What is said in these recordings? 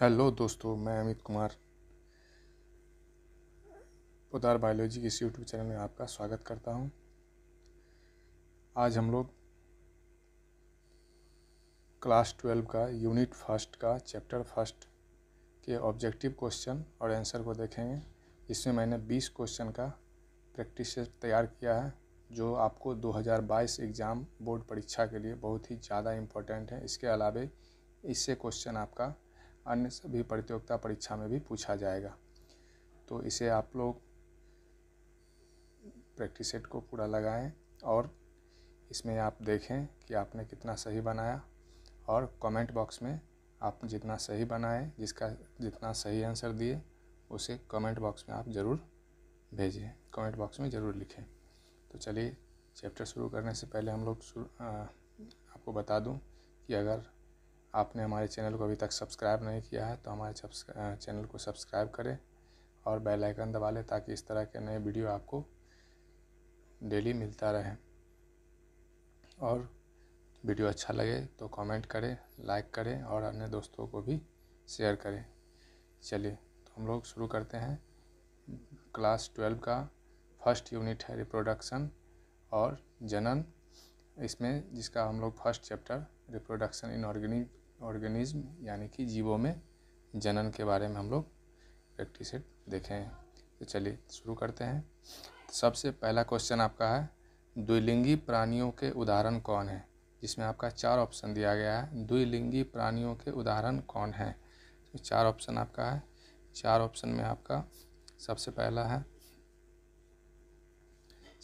hello दोस्तों मैं Amit Kumar Poddar biology के इस यूट्यूब चैनल में आपका स्वागत करता हूं आज हम लोग क्लास ट्वेल्व का यूनिट फर्स्ट का चैप्टर फर्स्ट के ऑब्जेक्टिव क्वेश्चन और आंसर को देखेंगे इसमें मैंने बीस क्वेश्चन का प्रैक्टिस तैयार किया है जो आपको 2022 एग्ज़ाम बोर्ड परीक्षा के लिए बहुत ही ज़्यादा इम्पोर्टेंट है इसके अलावा इससे क्वेश्चन आपका अन्य सभी प्रतियोगिता परीक्षा में भी पूछा जाएगा तो इसे आप लोग प्रैक्टिस सेट को पूरा लगाएं और इसमें आप देखें कि आपने कितना सही बनाया और कमेंट बॉक्स में आप जितना सही बनाए जिसका जितना सही आंसर दिए उसे कमेंट बॉक्स में आप ज़रूर भेजें कमेंट बॉक्स में ज़रूर लिखें तो चलिए चैप्टर शुरू करने से पहले हम लोग आपको बता दूं कि अगर आपने हमारे चैनल को अभी तक सब्सक्राइब नहीं किया है तो हमारे चैनल को सब्सक्राइब करें और बेल आइकन दबा लें ताकि इस तरह के नए वीडियो आपको डेली मिलता रहे और वीडियो अच्छा लगे तो कमेंट करें लाइक करें और अन्य दोस्तों को भी शेयर करें चलिए तो हम लोग शुरू करते हैं क्लास ट्वेल्व का फर्स्ट यूनिट है रिप्रोडक्शन और जनन इसमें जिसका हम लोग first chapter reproduction in organic organism यानी कि जीवों में जनन के बारे में हम लोग प्रैक्टिस देखें तो चलिए शुरू करते हैं तो सबसे पहला क्वेश्चन आपका है द्विलिंगी प्राणियों के उदाहरण कौन हैं जिसमें आपका चार ऑप्शन दिया गया है द्विलिंगी प्राणियों के उदाहरण कौन हैं तो चार ऑप्शन आपका है चार ऑप्शन में आपका सबसे पहला है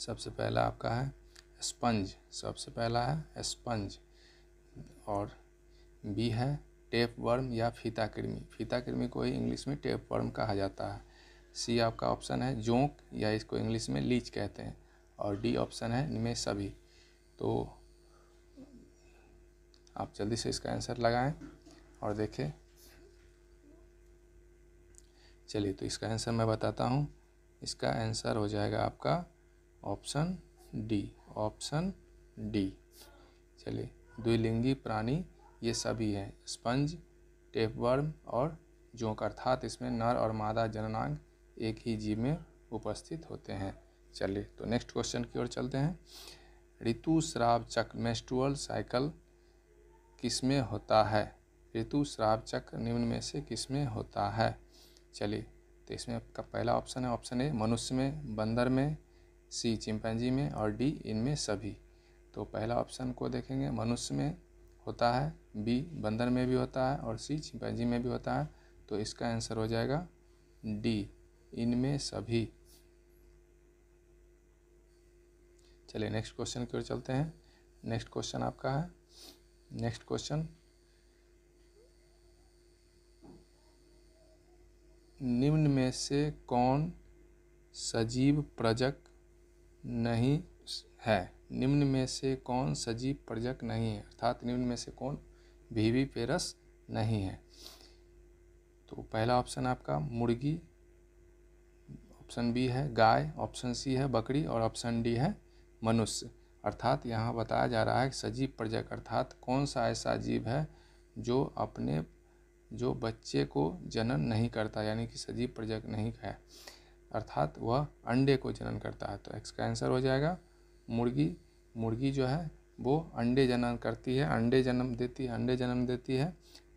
सबसे पहला आपका है स्पंज सबसे पहला है स्पंज और बी है टेप वर्म या फीता कृमि फीता कृमि को ही इंग्लिश में टेप वर्म कहा जाता है सी आपका ऑप्शन है जोंक या इसको इंग्लिश में लीच कहते हैं और डी ऑप्शन है इनमें सभी तो आप जल्दी से इसका आंसर लगाएं और देखें चलिए तो इसका आंसर मैं बताता हूँ इसका आंसर हो जाएगा आपका ऑप्शन डी ऑप्शन डी चलिए द्विलिंगी प्राणी ये सभी हैं स्पंज टेपवर्म और जोंक अर्थात इसमें नर और मादा जननांग एक ही जीव में उपस्थित होते हैं चलिए तो नेक्स्ट क्वेश्चन की ओर चलते हैं ऋतु श्राव चक्र मेस्टुअल साइकिल किस में होता है ऋतु श्राव चक्र निम्न में से किस में होता है चलिए तो इसमें आपका पहला ऑप्शन है ऑप्शन ए मनुष्य में बंदर में सी चिंपैंजी में और डी इनमें सभी तो पहला ऑप्शन को देखेंगे मनुष्य में होता है बी बंदर में भी होता है और सी चिंपैंजी में भी होता है तो इसका आंसर हो जाएगा डी इनमें सभी चलिए नेक्स्ट क्वेश्चन की ओर चलते हैं नेक्स्ट क्वेश्चन आपका है नेक्स्ट क्वेश्चन निम्न में से कौन सजीव प्रजक नहीं है निम्न में से कौन सजीव प्रजक नहीं है अर्थात निम्न में से कौन भीवी पेरस नहीं है तो पहला ऑप्शन आपका मुर्गी ऑप्शन बी है गाय ऑप्शन सी है बकरी और ऑप्शन डी है मनुष्य अर्थात यहाँ बताया जा रहा है कि सजीव प्रजक अर्थात कौन सा ऐसा जीव है जो अपने जो बच्चे को जनन नहीं करता यानी कि सजीव प्रजक नहीं है अर्थात वह अंडे को जनन करता है तो इसका आंसर हो जाएगा मुर्गी मुर्गी जो है वो अंडे जनन करती है अंडे जन्म देती है अंडे जन्म देती है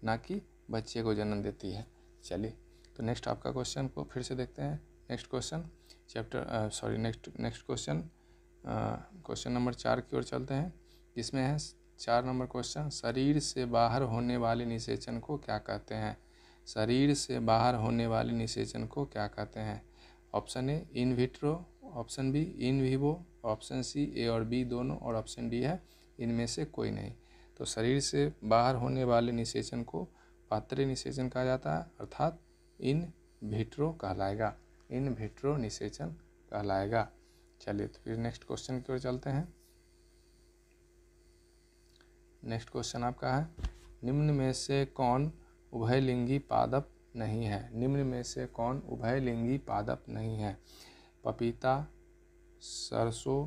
ना कि बच्चे को जन्म देती है चलिए तो नेक्स्ट आपका क्वेश्चन को फिर से देखते हैं next question chapter sorry next next question question number चार की ओर चलते हैं जिसमें है चार नंबर क्वेश्चन शरीर से बाहर होने वाले निषेचन को क्या कहते हैं शरीर से बाहर होने वाले निषेचन को क्या कहते हैं option A in vitro option B in vivo option C A और बी दोनों और ऑप्शन डी है इनमें से कोई नहीं तो शरीर से बाहर होने वाले निषेचन को पात्र निषेचन कहा जाता है अर्थात इन भिट्रो कहलाएगा इन भिट्रो निषेचन कहलाएगा चलिए तो फिर नेक्स्ट क्वेश्चन की ओर चलते हैं नेक्स्ट क्वेश्चन आपका है निम्न में से कौन उभयलिंगी पादप नहीं है निम्न में से कौन उभयलिंगी पादप नहीं है पपीता सरसों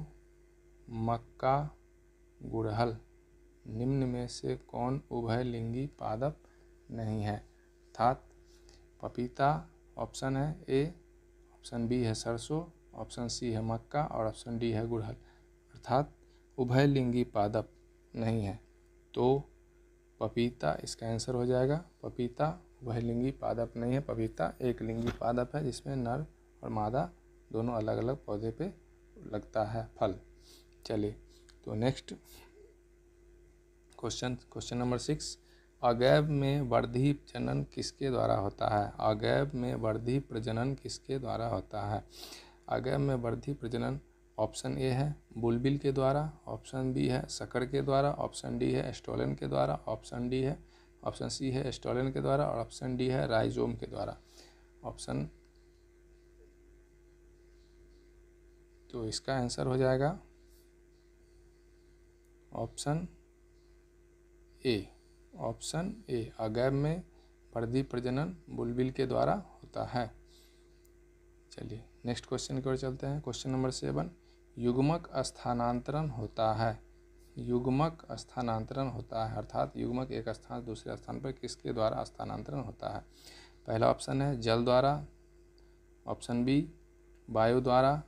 मक्का गुड़हल निम्न में से कौन उभय लिंगी पादप नहीं है अर्थात पपीता ऑप्शन है ए ऑप्शन बी है सरसों ऑप्शन सी है मक्का और ऑप्शन डी है गुड़हल अर्थात उभय लिंगी पादप नहीं है तो पपीता इसका आंसर हो जाएगा पपीता उभय लिंगी पादप नहीं है पपीता एक लिंगी पादप है जिसमें नर और मादा दोनों अलग अलग पौधे पे लगता है फल चलिए तो next question question number six अगैब में वर्धि जनन किसके द्वारा होता है अगैब में वर्धि प्रजनन किसके द्वारा होता है अगैब में वर्धि प्रजनन ऑप्शन ए है बुलबिल के द्वारा ऑप्शन बी है सकर के द्वारा ऑप्शन डी है एस्टोलन के द्वारा ऑप्शन डी है ऑप्शन सी है एस्टोलन के द्वारा और ऑप्शन डी है राइजोम के द्वारा ऑप्शन तो इसका आंसर हो जाएगा ऑप्शन ए ऑप्शन ए अगैब में परदी प्रजनन बुलबिल के द्वारा होता है चलिए नेक्स्ट क्वेश्चन की ओर चलते हैं क्वेश्चन नंबर सेवन युग्मक स्थानांतरण होता है युग्मक स्थानांतरण होता है अर्थात युग्मक एक स्थान दूसरे स्थान पर किसके द्वारा स्थानांतरण होता है पहला ऑप्शन है जल द्वारा ऑप्शन बी वायु द्वारा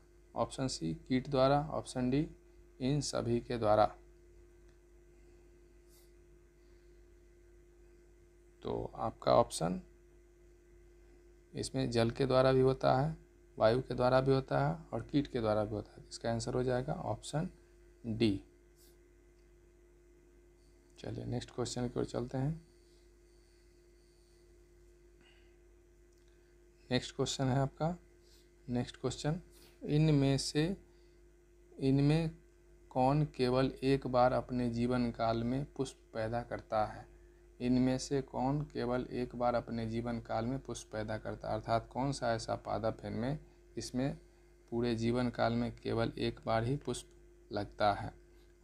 ऑप्शन सी कीट द्वारा ऑप्शन डी इन सभी के द्वारा तो आपका ऑप्शन इसमें जल के द्वारा भी होता है वायु के द्वारा भी होता है और कीट के द्वारा भी होता है इसका आंसर हो जाएगा ऑप्शन डी चलिए नेक्स्ट क्वेश्चन की ओर चलते हैं नेक्स्ट क्वेश्चन है आपका नेक्स्ट क्वेश्चन इनमें से इनमें कौन केवल एक बार अपने जीवन काल में पुष्प पैदा करता है इनमें से कौन केवल एक बार अपने जीवन काल में पुष्प पैदा करता है अर्थात कौन सा ऐसा पादप है में इसमें पूरे जीवन काल में केवल एक बार ही पुष्प लगता है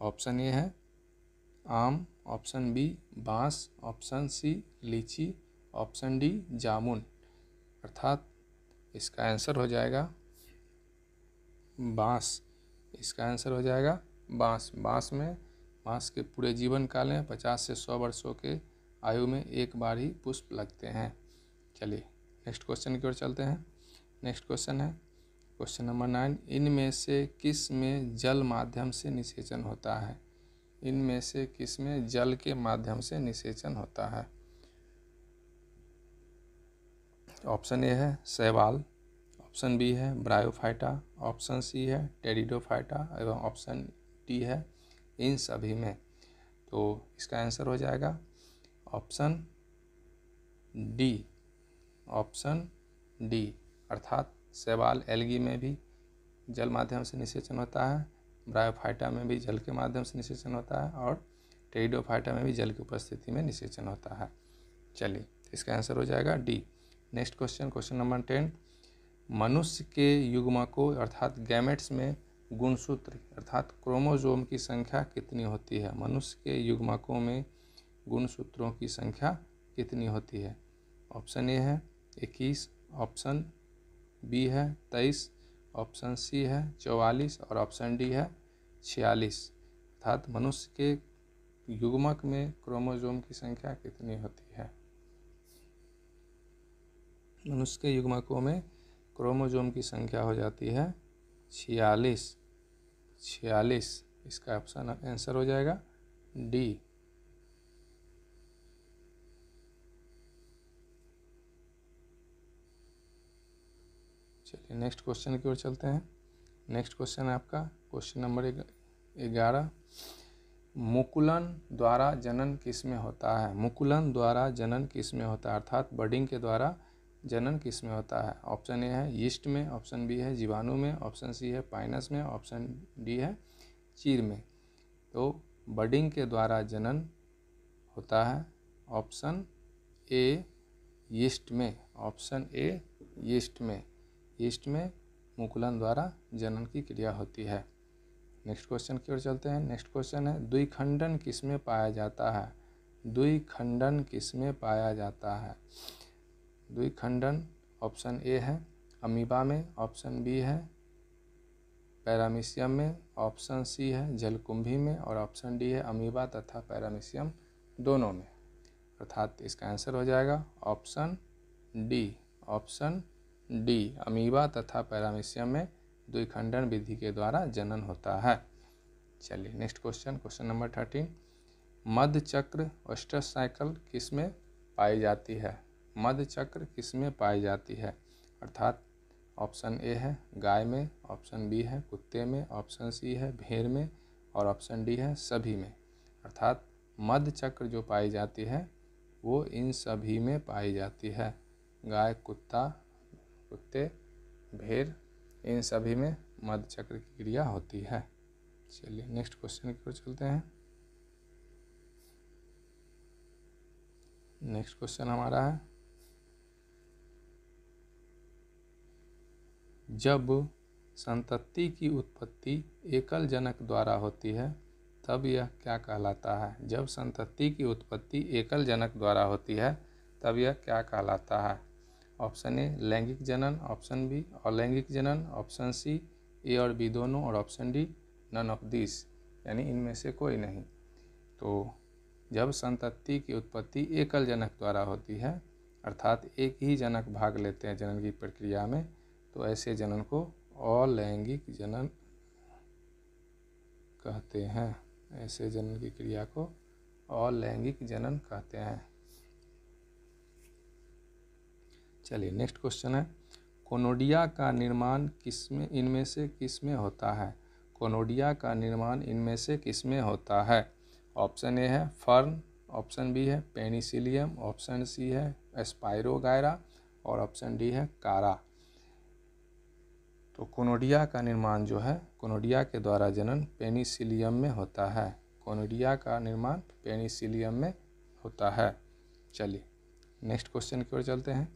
ऑप्शन ए है आम ऑप्शन बी बांस ऑप्शन सी लीची ऑप्शन डी जामुन अर्थात इसका आंसर हो जाएगा बांस इसका आंसर हो जाएगा बांस बांस में बांस के पूरे जीवन काल में पचास से सौ वर्षों के आयु में एक बार ही पुष्प लगते हैं चलिए नेक्स्ट क्वेश्चन की ओर चलते हैं नेक्स्ट क्वेश्चन है क्वेश्चन नंबर नाइन इनमें से किस में जल माध्यम से निषेचन होता है इनमें से किस में जल के माध्यम से निषेचन होता है ऑप्शन ए है सहवाल ऑप्शन बी है ब्रायोफाइटा ऑप्शन सी है टेरिडोफाइटा एवं ऑप्शन डी है इन सभी में तो इसका आंसर हो जाएगा ऑप्शन डी ऑप्शन डी अर्थात सेवाल एलगी में भी जल माध्यम से निषेचन होता है ब्रायोफाइटा में भी जल के माध्यम से निषेचन होता है और टेडोफाइटा में भी जल की उपस्थिति में निषेचन होता है चलिए इसका आंसर हो जाएगा D next question question number ten मनुष्य के को अर्थात गैमेट्स में गुणसूत्र अर्थात क्रोमोजोम की संख्या कितनी होती है मनुष्य के युग्मकों में गुणसूत्रों की संख्या कितनी होती है ऑप्शन ए है इक्कीस ऑप्शन बी है तेईस ऑप्शन सी है चौवालीस और ऑप्शन डी है छियालीस अर्थात मनुष्य के युग्मक में क्रोमोजोम की संख्या कितनी होती है मनुष्य के युग्मकों में क्रोमोजोम की संख्या हो जाती है छियालीस छियालीस इसका ऑप्शन आंसर हो जाएगा डी चलिए नेक्स्ट क्वेश्चन की ओर चलते हैं नेक्स्ट क्वेश्चन है आपका क्वेश्चन नंबर ग्यारह मुकुलन द्वारा जनन किस में होता है मुकुलन द्वारा जनन किस में होता है अर्थात बर्डिंग के द्वारा जनन किस में होता है ऑप्शन ए है यीस्ट में ऑप्शन बी है जीवाणु में ऑप्शन सी है पाइनस में ऑप्शन डी है चीर में तो बर्डिंग के द्वारा जनन होता है ऑप्शन ए यीस्ट में ऑप्शन ए यीस्ट में ईस्ट में मुकुलन द्वारा जनन की क्रिया होती है नेक्स्ट क्वेश्चन की ओर चलते हैं नेक्स्ट क्वेश्चन है द्विखंडन किस में पाया जाता है द्विखंडन किस में पाया जाता है द्विखंडन ऑप्शन ए है अमीबा में ऑप्शन बी है पैरामीशियम में ऑप्शन सी है जलकुंभी में और ऑप्शन डी है अमीबा तथा पैरामीशियम दोनों में अर्थात इसका आंसर हो जाएगा option D option D amoeba तथा पैरामिशियम में द्विखंडन विधि के द्वारा जनन होता है चलिए next question question number thirteen मध्य चक्र ओस्टर साइकिल किस में पाई जाती है मध्य चक्र किस में पाई जाती है अर्थात ऑप्शन ए है गाय में ऑप्शन बी है कुत्ते में ऑप्शन सी है भेड़ में और ऑप्शन डी है सभी में अर्थात मध्य चक्र जो पाई जाती है वो इन सभी में पाई जाती है गाय कुत्ता कुत्ते भेड़ इन सभी में मध्य चक्र की क्रिया होती है चलिए नेक्स्ट क्वेश्चन की ओर चलते हैं नेक्स्ट क्वेश्चन हमारा है जब संतति की उत्पत्ति एकल जनक द्वारा होती है तब यह क्या कहलाता है जब संतति की उत्पत्ति एकल जनक द्वारा होती है तब यह क्या कहलाता है ऑप्शन ए लैंगिक जनन ऑप्शन बी अलैंगिक जनन ऑप्शन सी ए और बी दोनों और option D none of this यानी इनमें से कोई नहीं तो जब संतति की उत्पत्ति एकल जनक द्वारा होती है अर्थात एक ही जनक भाग लेते हैं जनन की प्रक्रिया में तो ऐसे जनन को अलैंगिक जनन कहते हैं ऐसे जनन की क्रिया को अलैंगिक जनन कहते हैं चलिए नेक्स्ट क्वेश्चन है कोनोडिया का निर्माण किस में इनमें से किस में होता है कोनोडिया का निर्माण इनमें से किस में होता है ऑप्शन ए है फर्न ऑप्शन बी है पेनिसिलियम ऑप्शन सी है एस्पायरोगायरा और ऑप्शन डी है कारा तो कोनोडिया का निर्माण जो है कोनोडिया के द्वारा जनन पेनिसिलियम में होता है कोनोडिया का निर्माण पेनिसिलियम में होता है चलिए नेक्स्ट क्वेश्चन की ओर चलते हैं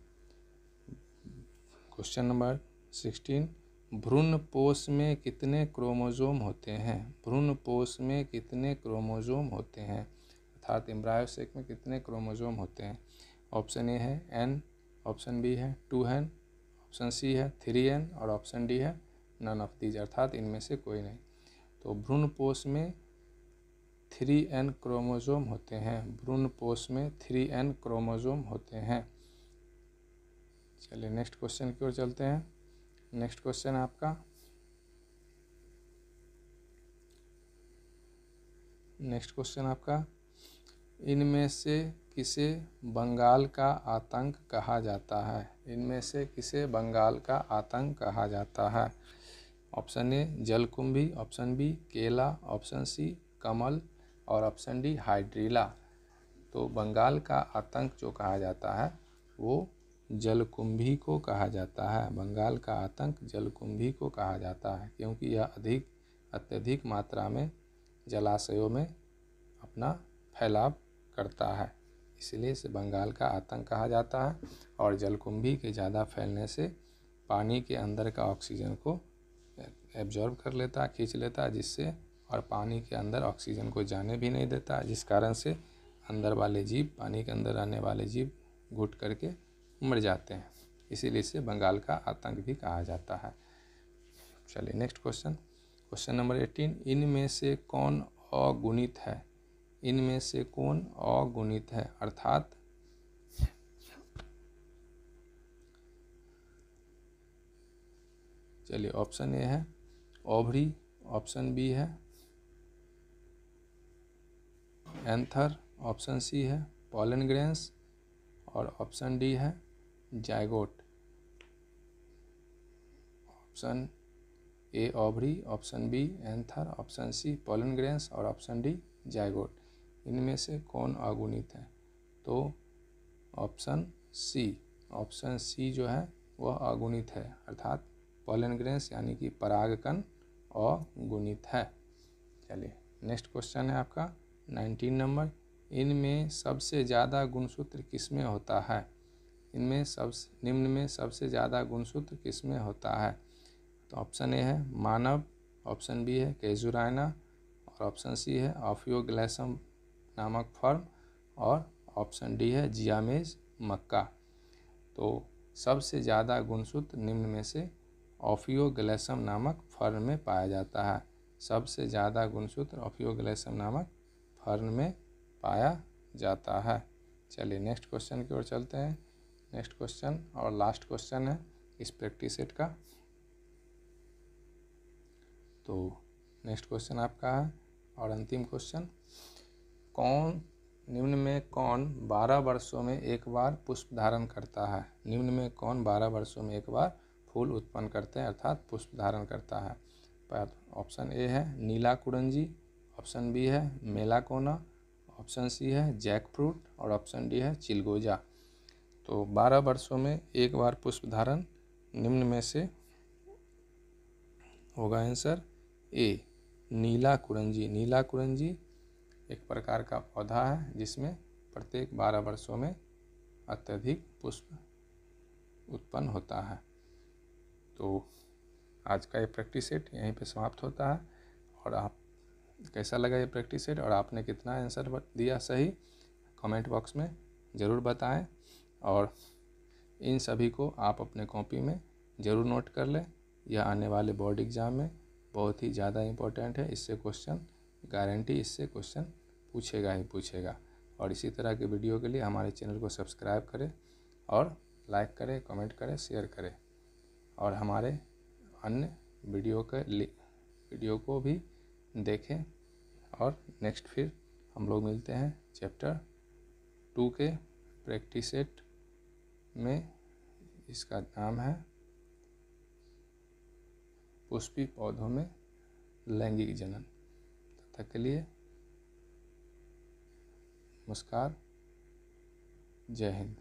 क्वेश्चन नंबर सिक्सटीन भ्रूण पोष में कितने क्रोमोजोम होते हैं भ्रूण पोष में कितने क्रोमोजोम होते हैं अर्थात इम्ब्रायोसेक में कितने क्रोमोजोम होते हैं ऑप्शन ए है एन ऑप्शन बी है टू एन ऑप्शन सी है थ्री एन और ऑप्शन डी है नन ऑफ दीज अर्थात इनमें से कोई नहीं तो भ्रूण पोष में थ्री एन क्रोमोजोम होते हैं भ्रूण पोष में थ्री एन क्रोमोजोम होते हैं चलिए नेक्स्ट क्वेश्चन की ओर चलते हैं नेक्स्ट क्वेश्चन आपका नेक्स्ट क्वेश्चन आपका इनमें से किसे बंगाल का आतंक कहा जाता है इनमें से किसे बंगाल का आतंक कहा जाता है ऑप्शन ए जलकुंभी ऑप्शन बी केला ऑप्शन सी कमल और ऑप्शन डी हाइड्रीला तो बंगाल का आतंक जो कहा जाता है वो जलकुंभी को कहा जाता है बंगाल का आतंक जलकुंभी को कहा जाता है क्योंकि यह अधिक अत्यधिक मात्रा में जलाशयों में अपना फैलाव करता है इसलिए इसे बंगाल का आतंक कहा जाता है और जलकुंभी के ज़्यादा फैलने से पानी के अंदर का ऑक्सीजन को एब्जॉर्ब कर लेता है खींच लेता है जिससे और पानी के अंदर ऑक्सीजन को जाने भी नहीं देता जिस कारण से अंदर वाले जीव पानी के अंदर रहने वाले जीव घुट करके मर जाते हैं इसीलिए इसे बंगाल का आतंक भी कहा जाता है चलिए next question question number eighteen इनमें से कौन अगुणित है इनमें से कौन अगुणित है अर्थात चलिए ऑप्शन ए है ओभरी ऑप्शन बी है एंथर ऑप्शन सी है पॉलन ग्रेंस और ऑप्शन डी है zygote option A ovary option B anther option C pollen grains और ऑप्शन डी जायगोट इनमें से कौन अगुणित है तो ऑप्शन सी ऑप्शन सी जो है वह अगुणित है अर्थात पोलनग्रेंस यानी कि परागकन अगुणित है चलिए नेक्स्ट क्वेश्चन है आपका नाइनटीन नंबर इनमें सबसे ज़्यादा गुणसूत्र किसमें होता है इनमें सब निम्न में सबसे ज़्यादा गुणसूत्र किस में होता है तो ऑप्शन ए है मानव ऑप्शन बी है केजुरायना और ऑप्शन सी है ऑफियोग्लैसम नामक फर्म और ऑप्शन डी है जियामेज मक्का तो सबसे ज़्यादा गुणसूत्र निम्न में से ऑफियोग्लैसम नामक फर्म में पाया जाता है सबसे ज़्यादा गुणसूत्र ऑफियोग्लैसम नामक फर्न में पाया जाता है चलिए नेक्स्ट क्वेश्चन की ओर चलते हैं नेक्स्ट क्वेश्चन और लास्ट क्वेश्चन है इस प्रैक्टिस सेट का तो नेक्स्ट क्वेश्चन आपका है और अंतिम क्वेश्चन कौन निम्न में कौन बारह वर्षों में एक बार पुष्प धारण करता है निम्न में कौन बारह वर्षों में एक बार फूल उत्पन्न करते हैं अर्थात पुष्प धारण करता है पर ऑप्शन ए है नीला कुरंजी ऑप्शन बी है मेलाकोना ऑप्शन सी है जैक फ्रूट और ऑप्शन डी है चिलगोजा तो बारह वर्षों में एक बार पुष्प धारण निम्न में से होगा आंसर ए नीला कुरंजी नीला कुरंजी एक प्रकार का पौधा है जिसमें प्रत्येक बारह वर्षों में अत्यधिक पुष्प उत्पन्न होता है तो आज का ये प्रैक्टिस सेट यहीं पे समाप्त होता है और आप कैसा लगा ये प्रैक्टिस सेट और आपने कितना आंसर दिया सही कमेंट बॉक्स में ज़रूर बताएं और इन सभी को आप अपने कॉपी में ज़रूर नोट कर लें यह आने वाले बोर्ड एग्ज़ाम में बहुत ही ज़्यादा इम्पोर्टेंट है इससे क्वेश्चन गारंटी इससे क्वेश्चन पूछेगा ही पूछेगा और इसी तरह के वीडियो के लिए हमारे चैनल को सब्सक्राइब करें और लाइक करें कमेंट करें शेयर करें और हमारे अन्य वीडियो के वीडियो को भी देखें और नेक्स्ट फिर हम लोग मिलते हैं चैप्टर टू के प्रैक्टिस सेट में इसका नाम है पुष्पी पौधों में लैंगिक जनन तथा के लिए नमस्कार जय हिंद